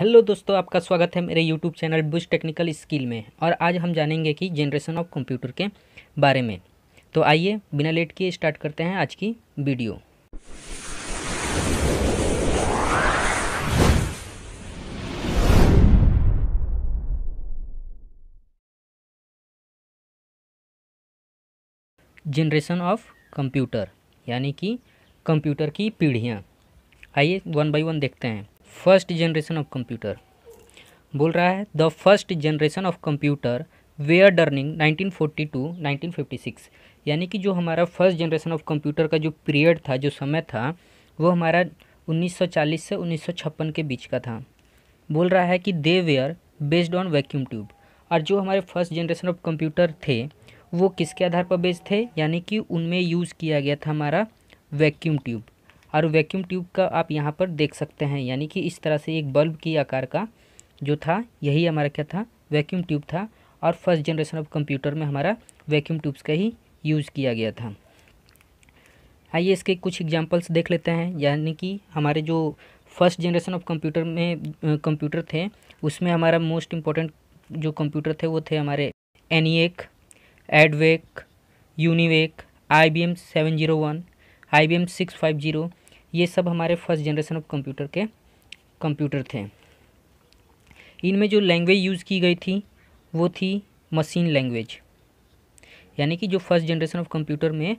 Hello दोस्तों आपका स्वागत है मेरे YouTube channel bush technical skill में और आज हम जानेंगे कि जनरेशन ऑफ कंप्यूटर के बारे में तो आइए बिना लेट किए स्टार्ट करते हैं आज की वीडियो जनरेशन ऑफ कंप्यूटर यानी कि कंप्यूटर की पीढ़ियाँ आइए वन बाय वन देखते हैं फर्स्ट जनरेशन ऑफ कंप्यूटर बोल रहा है the first generation of computer were during 1942 1956 यानी कि जो हमारा फर्स्ट जनरेशन ऑफ कंप्यूटर का जो पीरियड था जो समय था वो हमारा 1940 से 1956 के बीच का था बोल रहा है कि they were based on vacuum tube और जो हमारे फर्स्ट जनरेशन ऑफ कंप्यूटर थे वो किसके आधार पर बेस्ड थे यानी कि उनमें यूज़ किया गया था हमारा वैक्यूम ट्यूब और वैक्यूम ट्यूब का आप यहाँ पर देख सकते हैं यानी कि इस तरह से एक बल्ब की आकार का जो था यही हमारा क्या था वैक्यूम ट्यूब था और फर्स्ट जनरेशन ऑफ कंप्यूटर में हमारा वैक्यूम ट्यूब्स का ही यूज़ किया गया था आइए इसके कुछ एग्जांपल्स देख लेते हैं यानी कि हमारे जो फर्स्ट जनरेशन ऑफ कंप्यूटर में कंप्यूटर थे उसमें हमारा मोस्ट इम्पॉर्टेंट जो कंप्यूटर थे वो थे हमारे ENIAC EDVAC UNIVAC I B M seven zero one I B M six five zero ये सब हमारे फर्स्ट जनरेशन ऑफ कंप्यूटर के कंप्यूटर थे इनमें जो लैंग्वेज यूज़ की गई थी वो थी मशीन लैंग्वेज यानी कि जो फर्स्ट जनरेशन ऑफ कंप्यूटर में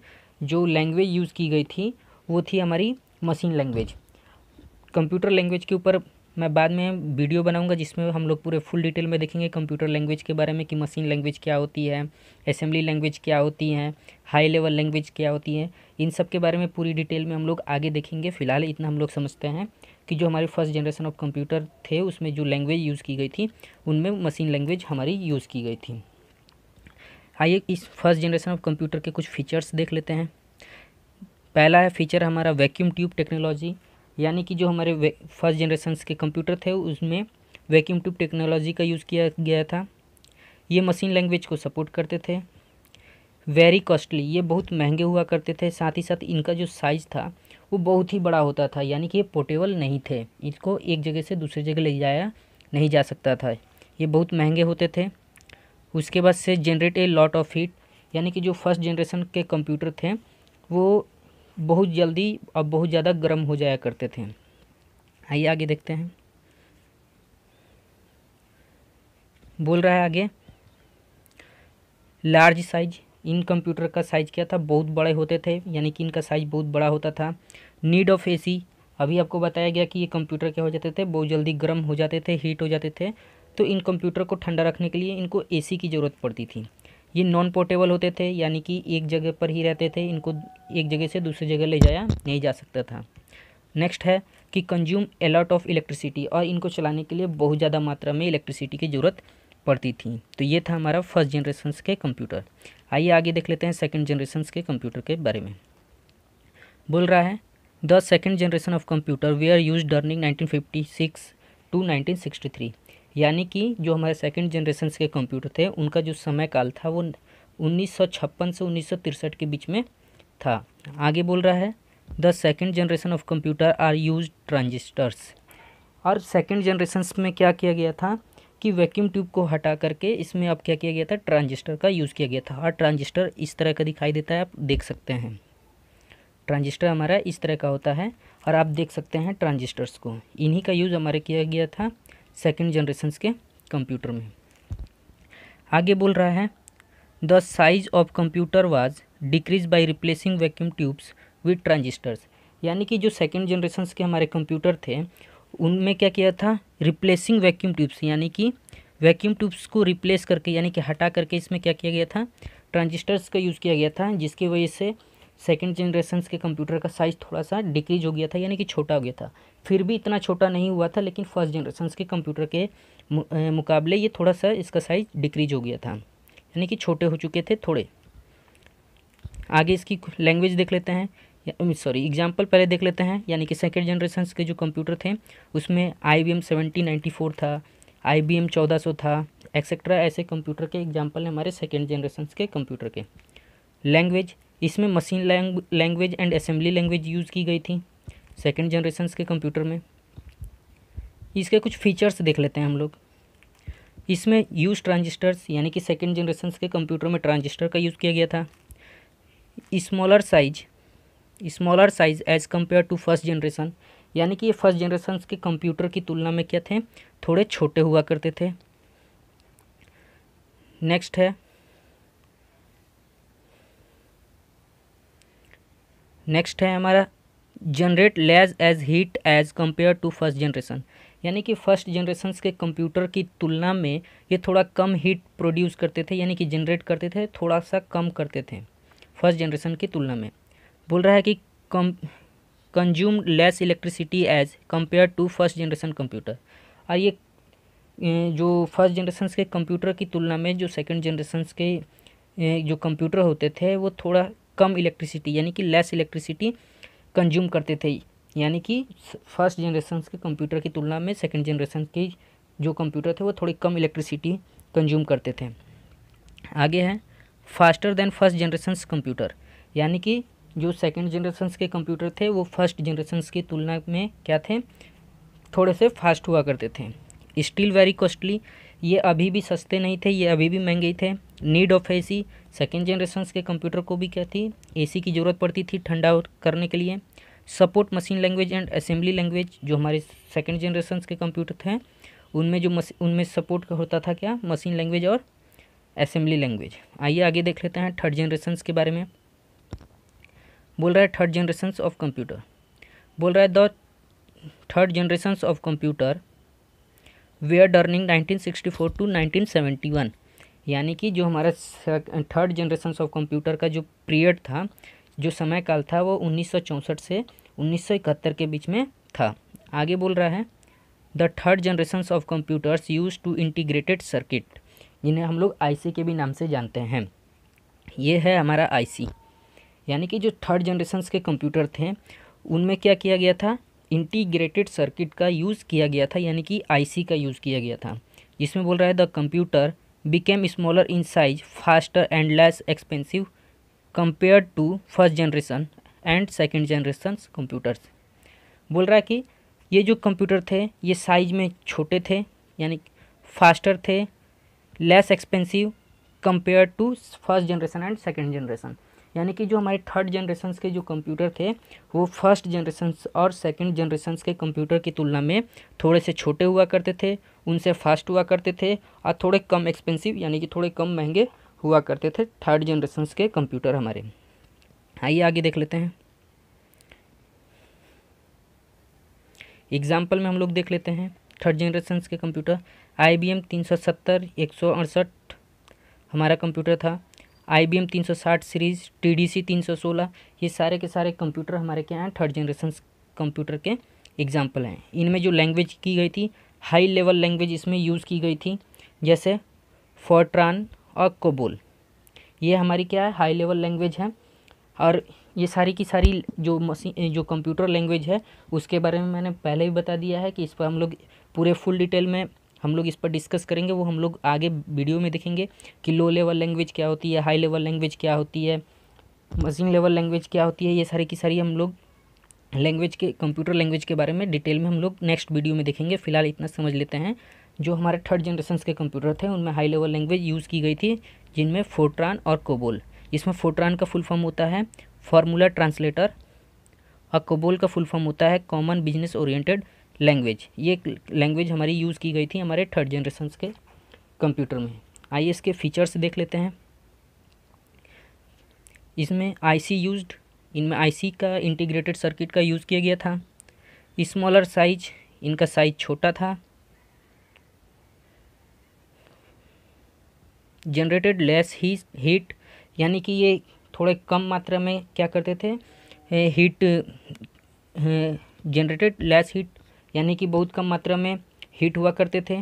जो लैंग्वेज यूज़ की गई थी वो थी हमारी मशीन लैंग्वेज कंप्यूटर लैंग्वेज के ऊपर मैं बाद में वीडियो बनाऊंगा जिसमें हम लोग पूरे फुल डिटेल में देखेंगे कंप्यूटर लैंग्वेज के बारे में कि मशीन लैंग्वेज क्या होती है असेंबली लैंग्वेज क्या होती है हाई लेवल लैंग्वेज क्या होती है इन सब के बारे में पूरी डिटेल में हम लोग आगे देखेंगे फिलहाल इतना हम लोग समझते हैं कि जो हमारे फर्स्ट जनरेशन ऑफ कंप्यूटर थे उसमें जो लैंग्वेज यूज़ की गई थी उनमें मशीन लैंग्वेज हमारी यूज़ की गई थी आइए इस फर्स्ट जनरेशन ऑफ कंप्यूटर के कुछ फीचर्स देख लेते हैं पहला है फीचर हमारा वैक्यूम ट्यूब टेक्नोलॉजी यानी कि जो हमारे फर्स्ट जनरेशन के कंप्यूटर थे उसमें वैक्यूम ट्यूब टेक्नोलॉजी का यूज़ किया गया था ये मशीन लैंग्वेज को सपोर्ट करते थे वेरी कॉस्टली ये बहुत महंगे हुआ करते थे साथ ही साथ इनका जो साइज़ था वो बहुत ही बड़ा होता था यानी कि ये पोर्टेबल नहीं थे इसको एक जगह से दूसरी जगह ले जाया नहीं जा सकता था ये बहुत महंगे होते थे उसके बाद से generate a lot of heat यानी कि जो फर्स्ट जनरेशन के कंप्यूटर थे वो बहुत जल्दी और बहुत ज़्यादा गर्म हो जाया करते थे आइए आगे देखते हैं बोल रहा है आगे लार्ज साइज इन कंप्यूटर का साइज़ क्या था बहुत बड़े होते थे यानी कि इनका साइज़ बहुत बड़ा होता था नीड ऑफ एसी अभी आपको बताया गया कि ये कंप्यूटर क्या हो जाते थे बहुत जल्दी गर्म हो जाते थे हीट हो जाते थे तो इन कंप्यूटर को ठंडा रखने के लिए इनको एसी की ज़रूरत पड़ती थी ये नॉन पोर्टेबल होते थे यानी कि एक जगह पर ही रहते थे इनको एक जगह से दूसरी जगह ले जाया नहीं जा सकता था नेक्स्ट है कि कंज्यूम अलॉट ऑफ इलेक्ट्रिसिटी और इनको चलाने के लिए बहुत ज़्यादा मात्रा में इलेक्ट्रिसिटी की ज़रूरत पड़ती थी तो ये था हमारा फर्स्ट जनरेशन के कंप्यूटर आइए आगे देख लेते हैं सेकेंड जनरेशन के कंप्यूटर के बारे में बोल रहा है the second generation of computer we are use during nineteen fifty six to nineteen sixty three यानी कि जो हमारे सेकेंड जनरेशन के कंप्यूटर थे उनका जो समय काल था वो उन्नीस से उन्नीस के बीच में था आगे बोल रहा है the second generation of computer are use transistors और सेकेंड जनरेशन में क्या किया गया था कि वैक्यूम ट्यूब को हटा करके इसमें अब क्या किया गया था ट्रांजिस्टर का यूज़ किया गया था और ट्रांजिस्टर इस तरह का दिखाई देता है आप देख सकते हैं ट्रांजिस्टर हमारा इस तरह का होता है और आप देख सकते हैं ट्रांजिस्टर्स को इन्हीं का यूज़ हमारे किया गया था सेकेंड जनरेशन के कंप्यूटर में आगे बोल रहा है the size of computer was decrease by replacing vacuum tubes with transistors यानी कि जो सेकेंड जनरेशन के हमारे कंप्यूटर थे उनमें क्या किया था रिप्लेसिंग वैक्यूम ट्यूब्स यानी कि वैक्यूम ट्यूब्स को रिप्लेस करके यानी कि हटा करके इसमें क्या किया गया था ट्रांजिस्टर्स का यूज़ किया गया था जिसकी वजह से सेकेंड जनरेशन के कंप्यूटर का साइज़ थोड़ा सा डिक्रीज हो गया था यानी कि छोटा हो गया था फिर भी इतना छोटा नहीं हुआ था लेकिन फर्स्ट जनरेशन के कंप्यूटर के मुकाबले ये थोड़ा सा इसका साइज़ डिक्रीज हो गया था यानी कि छोटे हो चुके थे थोड़े आगे इसकी लैंग्वेज देख लेते हैं सॉरी एग्जाम्पल पहले देख लेते हैं यानी कि सेकेंड जनरेशन के जो कंप्यूटर थे उसमें I B M ninety four था आई बी एम चौदह सौ था एक्सेट्रा ऐसे कंप्यूटर के एग्जाम्पल हैं हमारे सेकेंड जनरेशन के कंप्यूटर के लैंग्वेज इसमें machine language and assembly language use की गई थी सेकेंड जनरेशन के कंप्यूटर में इसके कुछ फीचर्स देख लेते हैं हम लोग इसमें यूज़ ट्रांजिस्टर्स यानी कि सेकेंड जनरेशन के कंप्यूटर में ट्रांजिस्टर का यूज़ किया गया था smaller size smaller size as compare to first generation यानी कि ये फर्स्ट जनरेशन के कंप्यूटर की तुलना में क्या थे थोड़े छोटे हुआ करते थे नेक्स्ट है नेक्स्ट है हमारा generate less as heat as compare to first generation यानी कि फर्स्ट जनरेशन के कंप्यूटर की तुलना में ये थोड़ा कम हीट प्रोड्यूस करते थे यानी कि जनरेट करते थे थोड़ा सा कम करते थे फर्स्ट जनरेशन की तुलना में बोल रहा है कि कम consume less electricity as compare to first generation computer और ये जो फर्स्ट जनरेशन के कंप्यूटर की तुलना में जो सेकेंड जनरेशन के जो कंप्यूटर होते थे वो थोड़ा कम इलेक्ट्रिसिटी यानी कि लेस इलेक्ट्रिसिटी कंज्यूम करते थे यानी कि फर्स्ट जनरेशन के कंप्यूटर की तुलना में सेकेंड जनरेशन के जो कंप्यूटर थे वो थोड़ी कम इलेक्ट्रिसिटी कंज्यूम करते थे आगे है faster than first generation computer यानी कि जो सेकेंड जनरेशन के कंप्यूटर थे वो फर्स्ट जनरेशन की तुलना में क्या थे थोड़े से फास्ट हुआ करते थे स्टिल वेरी कॉस्टली ये अभी भी सस्ते नहीं थे ये अभी भी महंगे थे need of AC second generation के कंप्यूटर को भी क्या थी एसी की ज़रूरत पड़ती थी ठंडा करने के लिए support machine language and assembly language जो हमारे सेकेंड जनरेशन के कंप्यूटर थे उनमें जो मस उनमें सपोर्ट होता था क्या मशीन लैंग्वेज और असेंबली लैंग्वेज आइए आगे देख लेते हैं थर्ड जनरेशन के बारे में बोल रहा है थर्ड जनरेशन ऑफ कंप्यूटर बोल रहा है the third generation of computer were during four two one यानी कि जो हमारा थर्ड जनरेशन ऑफ कंप्यूटर का जो पीरियड था जो समय काल था वो उन्नीस से उन्नीस के बीच में था आगे बोल रहा है the third generation of computers use to integrated circuit जिन्हें हम लोग आईसी के भी नाम से जानते हैं ये है हमारा आईसी यानी कि जो थर्ड जनरेशन के कंप्यूटर थे उनमें क्या किया गया था इंटीग्रेटेड सर्किट का यूज़ किया गया था यानी कि आईसी का यूज़ किया गया था जिसमें बोल रहा है the computer became smaller in size, faster and less expensive compared to first generation and second generation computers बोल रहा है कि ये जो कंप्यूटर थे ये साइज में छोटे थे यानी फास्टर थे less expensive compare to first generation and second generation यानी कि जो हमारे थर्ड जनरेशन के जो कंप्यूटर थे वो फर्स्ट जनरेशन और सेकेंड जनरेशन के कंप्यूटर की तुलना में थोड़े से छोटे हुआ करते थे उनसे फास्ट हुआ करते थे और थोड़े कम एक्सपेंसिव यानी कि थोड़े कम महंगे हुआ करते थे थर्ड जनरेशन के कंप्यूटर हमारे आइए आगे देख लेते हैं एग्जाम्पल में हम लोग देख लेते हैं थर्ड जनरेशन के कंप्यूटर आई बी एम तीन सौ सत्तर एक सौ अड़सठ हमारा कंप्यूटर था आई बी एम तीन सौ साठ सीरीज़ टी डी सी तीन सौ सोलह ये सारे के सारे कंप्यूटर हमारे क्या हैं थर्ड जनरेशन कंप्यूटर के एग्जाम्पल हैं इनमें जो लैंग्वेज की गई थी हाई लेवल लैंग्वेज इसमें यूज़ की गई थी जैसे फोर्ट्रान और कोबोल ये हमारी क्या है हाई लेवल लैंग्वेज है और ये सारी की सारी जो मशीन जो कंप्यूटर लैंग्वेज है उसके बारे में मैंने पहले ही बता दिया है कि इस पर हम लोग पूरे फुल डिटेल में हम लोग इस पर डिस्कस करेंगे वो हम लोग आगे वीडियो में देखेंगे कि लो लेवल लैंग्वेज क्या होती है हाई लेवल लैंग्वेज क्या होती है मशीन लेवल लैंग्वेज क्या होती है ये सारी की सारी हम लोग लैंग्वेज के कंप्यूटर लैंग्वेज के बारे में डिटेल में हम लोग नेक्स्ट वीडियो में देखेंगे फिलहाल इतना समझ लेते हैं जो हमारे थर्ड जनरेशन के कंप्यूटर थे उनमें हाई लेवल लैंग्वेज यूज़ की गई थी जिनमें फोट्रान और कोबोल इसमें फोट्रान का फुल फॉर्म होता है फार्मूला ट्रांसलेटर और कोबोल का फुल फॉर्म होता है कॉमन बिजनेस ओरिएंटेड लैंग्वेज ये लैंग्वेज हमारी यूज़ की गई थी हमारे थर्ड जनरेशन के कंप्यूटर में आइए इसके फीचर्स देख लेते हैं इसमें आई सी यूज इनमें आई सी का इंटीग्रेटेड सर्किट का यूज़ किया गया था स्मॉलर साइज इनका साइज छोटा था जनरेटेड लेस ही हीट यानी कि ये थोड़े कम मात्रा में क्या करते थे हीट जनरेटेड लेस हीट यानी कि बहुत कम मात्रा में हीट हुआ करते थे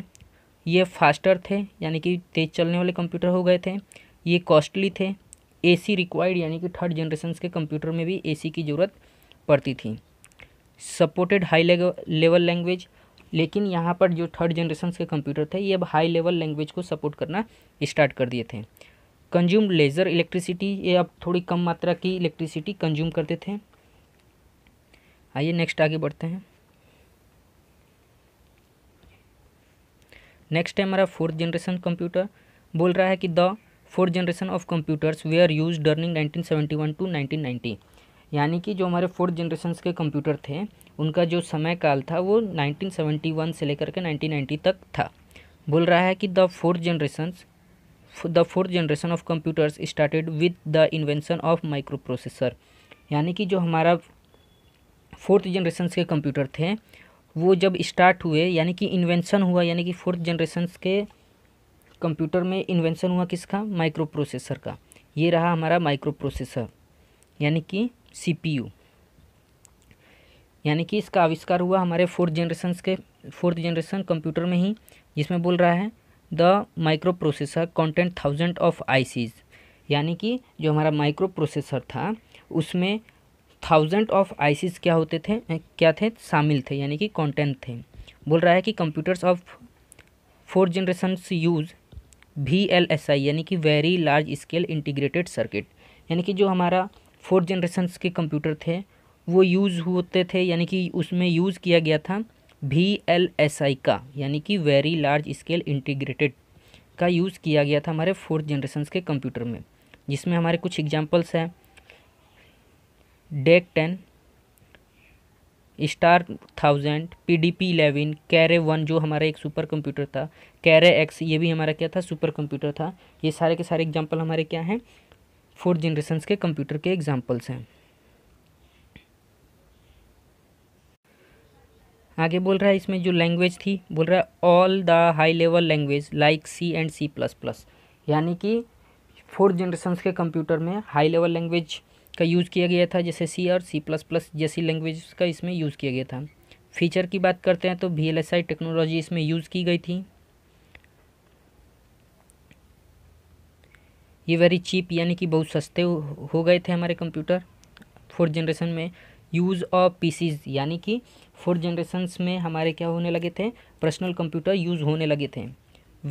ये फास्टर थे यानी कि तेज़ चलने वाले कंप्यूटर हो गए थे ये कॉस्टली थे एसी रिक्वायर्ड यानी कि थर्ड जनरेशन के कंप्यूटर में भी एसी की ज़रूरत पड़ती थी सपोर्टेड हाई लेवल लैंग्वेज लेकिन यहाँ पर जो थर्ड जनरेशन के कंप्यूटर थे ये अब हाई लेवल लैंग्वेज को सपोर्ट करना स्टार्ट कर दिए थे कंज्यूम लेज़र इलेक्ट्रिसिटी ये अब थोड़ी कम मात्रा की इलेक्ट्रिसिटी कंज्यूम करते थे आइए नेक्स्ट आगे बढ़ते हैं नेक्स्ट है हमारा फोर्थ जनरेशन कंप्यूटर बोल रहा है कि the fourth generation of computers were use during 1971 to 1990 यानी कि जो हमारे फोर्थ जनरेशन के कंप्यूटर थे उनका जो समय काल था वो 1971 से लेकर के 1990 तक था बोल रहा है कि the fourth generation the fourth generation of computers started with the invention of microprocessor यानी कि जो हमारा फोर्थ जनरेशन के कंप्यूटर थे वो जब स्टार्ट हुए यानी कि इन्वेंशन हुआ यानी कि फोर्थ जनरेशन के कंप्यूटर में इन्वेंशन हुआ किसका माइक्रो प्रोसेसर का ये रहा हमारा माइक्रो प्रोसेसर यानी कि सीपीयू यानी कि इसका आविष्कार हुआ हमारे फोर्थ जनरेशन के फोर्थ जनरेशन कंप्यूटर में ही जिसमें बोल रहा है the microprocessor content thousand of ICs यानी कि जो हमारा माइक्रो प्रोसेसर था उसमें थाउजेंड ऑफ आईसीस क्या होते थे क्या थे शामिल थे यानी कि कंटेंट थे बोल रहा है कि computers of four generation use V L S I यानी कि very large scale integrated circuit यानी कि जो हमारा फोर जनरेशन के कंप्यूटर थे वो यूज़ होते थे यानी कि उसमें यूज़ किया गया था वी एल एस आई का यानी कि वेरी लार्ज स्केल इंटीग्रेटेड का यूज़ किया गया था हमारे फोर्थ जनरेशन के कंप्यूटर में जिसमें हमारे कुछ एग्जाम्पल्स हैं DEC ten star thousand P D P eleven Cray one जो हमारा एक सुपर कंप्यूटर था कैरे एक्स ये भी हमारा क्या था सुपर कंप्यूटर था ये सारे के सारे एग्जाम्पल हमारे क्या हैं फोर्थ जनरेशन के कंप्यूटर के एग्जाम्पल्स हैं आगे बोल रहा है इसमें जो लैंग्वेज थी बोल रहा है all the high level language like C and C plus plus यानी कि फोर्थ जनरेशन के कंप्यूटर में हाई लेवल लैंग्वेज का यूज़ किया गया था जैसे सी और सी प्लस प्लस जैसी लैंग्वेज का इसमें यूज़ किया गया था फीचर की बात करते हैं तो V L S I technology इसमें यूज़ की गई थी ये वेरी चीप यानी कि बहुत सस्ते हो, गए थे हमारे कंप्यूटर फोर्थ जनरेशन में यूज़ ऑफ पीसीज यानी कि फोर्थ जनरेशन्स में हमारे क्या होने लगे थे पर्सनल कंप्यूटर यूज़ होने लगे थे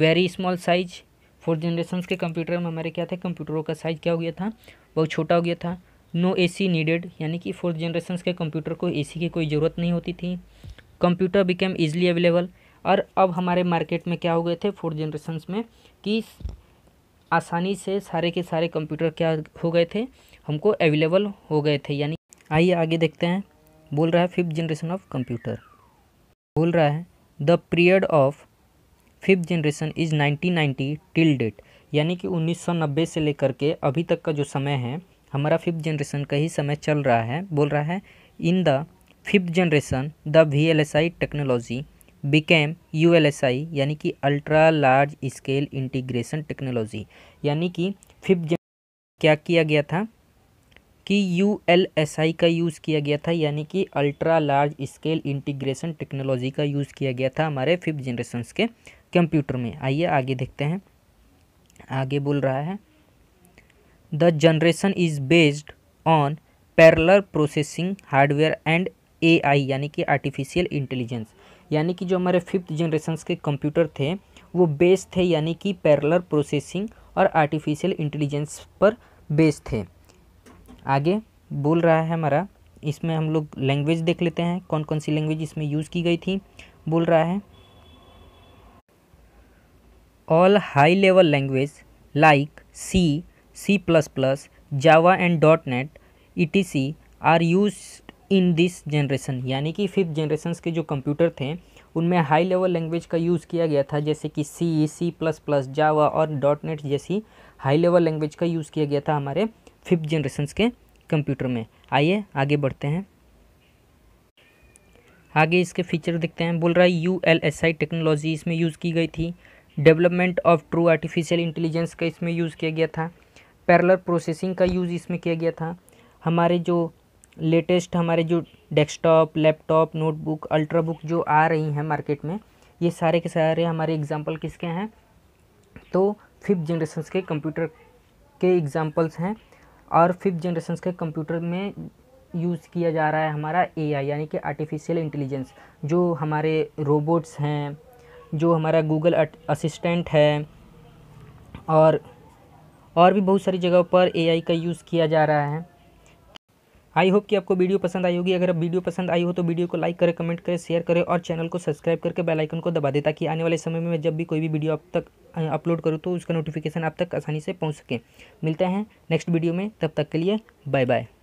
very small size fourth generation के कंप्यूटर में हमारे क्या थे कंप्यूटरों का साइज़ क्या हो गया था बहुत छोटा हो गया था नो एसी नीडेड यानी कि फोर्थ जनरेशन के कंप्यूटर को एसी की कोई ज़रूरत नहीं होती थी कंप्यूटर बिकेम ईजिली अवेलेबल और अब हमारे मार्केट में क्या हो गए थे फोर्थ जनरेशन में कि आसानी से सारे के सारे कंप्यूटर क्या हो गए थे हमको अवेलेबल हो गए थे यानी आइए आगे देखते हैं बोल रहा है फिफ्थ जनरेशन ऑफ कंप्यूटर बोल रहा है the period of fifth generation is 1990 till date यानी कि 1990 से लेकर के अभी तक का जो समय है हमारा फिफ्थ जनरेशन का ही समय चल रहा है बोल रहा है in the fifth generation the V L S I technology became U L S I यानी कि ultra large scale integration technology यानी कि फिफ्थ जन क्या किया गया था कि यू एल एस आई का यूज़ किया गया था यानी कि ultra large scale integration technology का यूज़ किया गया था हमारे फिफ्थ जनरेशन के कंप्यूटर में आइए आगे देखते हैं आगे बोल रहा है The is based on parallel processing hardware and A I यानी कि आर्टिफिशियल इंटेलिजेंस यानी कि जो हमारे फिफ्थ जनरेशन के कंप्यूटर थे वो बेस्ड थे यानी कि पैरलर प्रोसेसिंग और आर्टिफिशियल इंटेलिजेंस पर बेस्ड थे आगे बोल रहा है हमारा इसमें हम लोग लैंग्वेज देख लेते हैं कौन कौन सी लैंग्वेज इसमें यूज़ की गई थी बोल रहा है all high level language like C C++, Java and .NET, etc. Are use in this generation यानी कि फिफ्थ जनरेशन के जो कंप्यूटर थे उनमें हाई लेवल लैंग्वेज का यूज़ किया गया था जैसे कि सी सी प्लस प्लस जावा और डॉट नेट जैसी हाई लेवल लैंग्वेज का यूज़ किया गया था हमारे फिफ्थ जनरेशन के कंप्यूटर में आइए आगे बढ़ते हैं आगे इसके फीचर देखते हैं बोल रहा है U L S I technology इसमें यूज़ की गई थी development of true artificial intelligence का इसमें यूज़ किया गया था पैरलर प्रोसेसिंग का यूज़ इसमें किया गया था हमारे जो लेटेस्ट हमारे जो डेस्कटॉप लैपटॉप नोटबुक अल्ट्राबुक जो आ रही हैं मार्केट में ये सारे के सारे हमारे एग्ज़ाम्पल किसके हैं तो फिफ्थ जनरेशन के कंप्यूटर के एग्ज़ाम्पल्स हैं और फिफ्थ जनरेशन के कंप्यूटर में यूज़ किया जा रहा है हमारा एआई यानी कि आर्टिफिशियल इंटेलिजेंस जो हमारे रोबोट्स हैं जो हमारा गूगल असिस्टेंट है और और भी बहुत सारी जगहों पर एआई का यूज़ किया जा रहा है आई होप कि आपको वीडियो पसंद आई होगी अगर आप वीडियो पसंद आई हो तो वीडियो को लाइक करें कमेंट करें शेयर करें और चैनल को सब्सक्राइब करके बेल आइकन को दबा दें ताकि आने वाले समय में मैं जब भी कोई भी वीडियो आप तक अपलोड करूँ तो उसका नोटिफिकेशन आप तक आसानी से पहुँच सके मिलते हैं नेक्स्ट वीडियो में तब तक के लिए बाय बाय